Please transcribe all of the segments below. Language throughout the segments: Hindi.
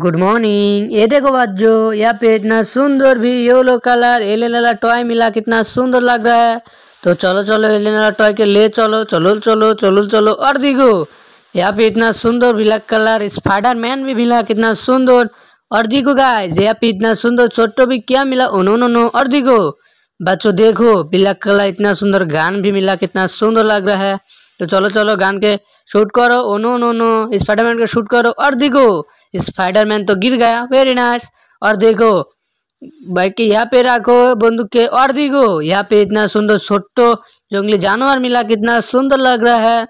गुड मॉर्निंग ये देखो बात जो यहाँ पे इतना सुंदर भी येलो कलर एले लाला टॉय मिला कितना सुंदर लग रहा है तो चलो चलो एले लाला टॉय के ले चलो चलो चलो चलो चलो और दिखो यहाँ पे इतना सुंदर ब्लैक कलर स्पाइडर मैन भी मिला कितना सुंदर और दिखो गाइस यहाँ पे इतना सुंदर छोटो भी क्या मिला उन्होंने नो और दिगो बच्चों देखो ब्लैक कलर इतना सुंदर गान भी मिला कितना सुंदर लग रहा है तो चलो चलो गान के शूट करो उन्होंने नो स्पाइडर मैन का शूट करो और दिगो स्पाइडरमैन तो गिर गया वेरी नाइस और देखो बाइक के यहाँ पे रखो बंदूक के और देखो यहाँ पे इतना सुंदर छोटो जंगली जानवर मिला कितना सुंदर लग रहा है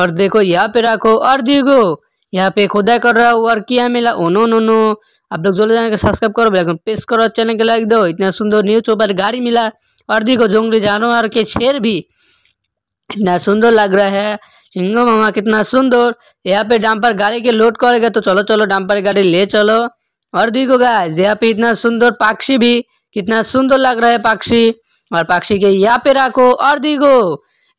और देखो यहाँ पे रखो और देखो यहाँ पे खुदा कर रहा हूँ और किया मिला ओनो नो नो आप लोग जो जाने का सब्सक्राइब करो बेलाइकन प्रेस करो चैनल के लाइक दो इतना सुंदर न्यूज ऊपर गाड़ी मिला और देखो जंगली जानवर के शेर भी इतना सुंदर लग रहा है सिंगो मामा कितना सुंदर यहाँ पे डांपर गाड़ी के लोड करेगा तो चलो चलो डांपर गाड़ी ले चलो और देखो गाय यहाँ पे इतना सुंदर पाक्षी भी कितना सुंदर लग रहा है पाक्षी और पाक्षी के यहाँ पे रखो और देखो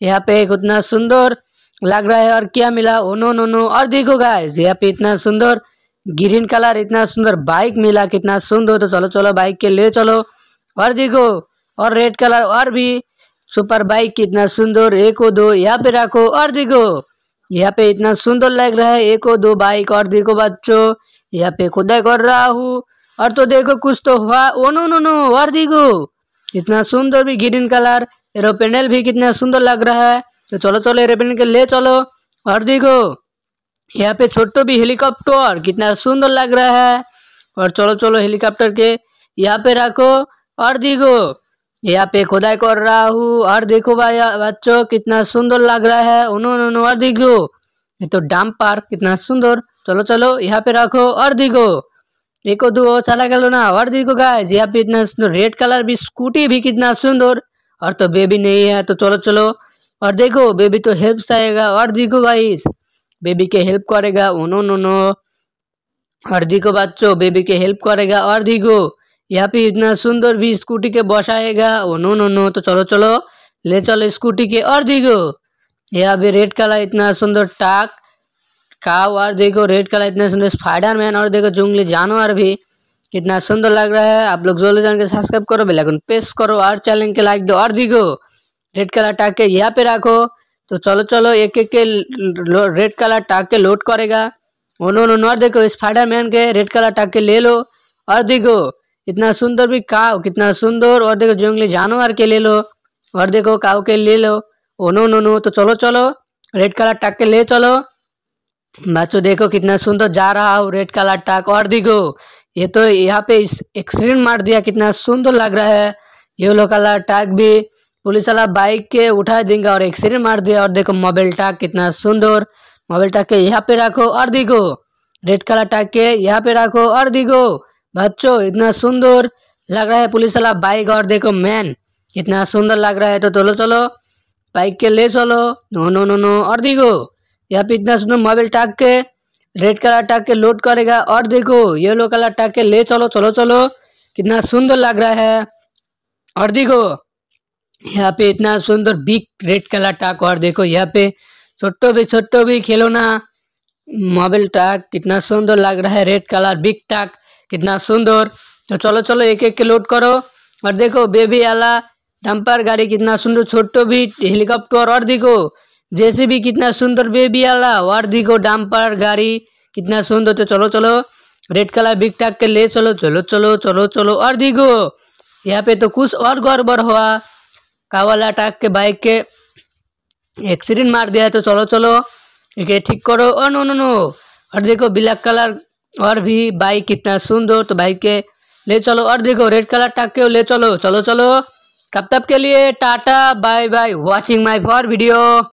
यहाँ पे उतना सुंदर लग रहा है और क्या मिला ओनो नो नो और देखो गाय यहाँ पे इतना सुंदर ग्रीन कलर इतना सुंदर बाइक मिला कितना सुंदर तो चलो चलो बाइक के ले चलो और देखो और रेड कलर और भी सुपर बाइक कितना सुंदर एक और दो यहाँ पे रखो और देखो यहाँ पे इतना सुंदर लग रहा है एक और दो बाइक और देखो बच्चो यहाँ पे खुदा कर रहा हूँ और तो देखो कुछ तो हुआ ओ नो नो नो और देखो इतना सुंदर भी ग्रीन कलर एरोपेनल भी कितना सुंदर लग रहा है तो चलो चलो एरोपेनल के ले चलो और देखो यहाँ पे छोटो भी हेलीकॉप्टर कितना सुंदर लग रहा है और चलो चलो हेलीकॉप्टर के यहाँ पे रखो और देखो यहाँ पे खुदाई कर रहा हूँ और देखो भाई बच्चों कितना सुंदर लग रहा है उन्होंने और देखो ये तो डाम पार्क कितना सुंदर चलो चलो यहाँ पे रखो और देखो एक दो चला गलो ना और देखो गाइज यहाँ पे इतना सुंदर रेड कलर भी स्कूटी भी कितना सुंदर और तो बेबी नहीं है तो चलो चलो और देखो बेबी तो हेल्प आएगा और देखो गाइज बेबी के हेल्प करेगा उन्होंने और देखो बच्चों बेबी के हेल्प करेगा और देखो यहाँ पे इतना सुंदर भी स्कूटी के बॉस आएगा ओ नो नो नो तो चलो चलो ले चलो स्कूटी के और देखो यहाँ पे रेड कलर इतना सुंदर टाक काव और देखो रेड कलर इतना सुंदर स्पाइडर मैन और देखो जंगली जानवर भी कितना सुंदर लग रहा है आप लोग जोले जान के सब्सक्राइब करो बेलाइकन प्रेस करो और चैनल के लाइक दो और देखो रेड कलर टाक के यहाँ पे रखो तो चलो चलो एक एक के रेड कलर टाक के लोड करेगा नो नो और देखो स्पाइडर मैन के रेड कलर टाक के ले लो और देखो इतना सुंदर भी काव कितना सुंदर और देखो जंगली जानवर के ले लो और देखो काव के ले लो ओ नो नो नो तो चलो चलो रेड कलर टाक के ले चलो बच्चों देखो कितना सुंदर जा रहा हो रेड कलर टाक और देखो ये तो यहाँ पे इस एक्सीडेंट मार दिया कितना सुंदर लग रहा है येलो कलर टाक भी पुलिस वाला बाइक के उठा देंगे और एक्सीडेंट मार दिया और देखो मोबाइल टाक कितना सुंदर मोबाइल टाक के यहाँ पे रखो और देखो रेड कलर टाक के यहाँ पे रखो और देखो बच्चों इतना सुंदर लग रहा है पुलिस वाला बाइक और देखो मैन इतना सुंदर लग रहा है तो चलो चलो बाइक के ले चलो नो नो नो नो और देखो यहाँ पे इतना सुंदर मोबाइल टाक के रेड कलर टाक के लोड करेगा और देखो येलो कलर टाक के ले चलो चलो चलो कितना सुंदर लग रहा है और देखो यहाँ पे इतना सुंदर बिग रेड कलर टाक और देखो यहाँ पे छोटो भी छोटो भी खेलो ना मोबाइल टाक कितना सुंदर लग रहा है रेड कलर बिग टाक कितना सुंदर तो चलो चलो एक एक के लोड करो और देखो बेबी आला डंपर गाड़ी कितना सुंदर छोटो भी हेलीकॉप्टर और देखो जैसे भी कितना सुंदर बेबी आला और देखो डंपर गाड़ी कितना सुंदर तो चलो चलो रेड कलर बिग टाक के ले चलो चलो चलो चलो चलो और देखो यहाँ पे तो कुछ और गड़बड़ हुआ कावाला टाक के बाइक के एक्सीडेंट मार दिया है तो चलो चलो ठीक करो और नो नो नो और देखो ब्लैक कलर और भी बाइक कितना सुंदर तो भाई के ले चलो और देखो रेड कलर टक के ले चलो चलो चलो तब तब के लिए tata bye bye watching my for video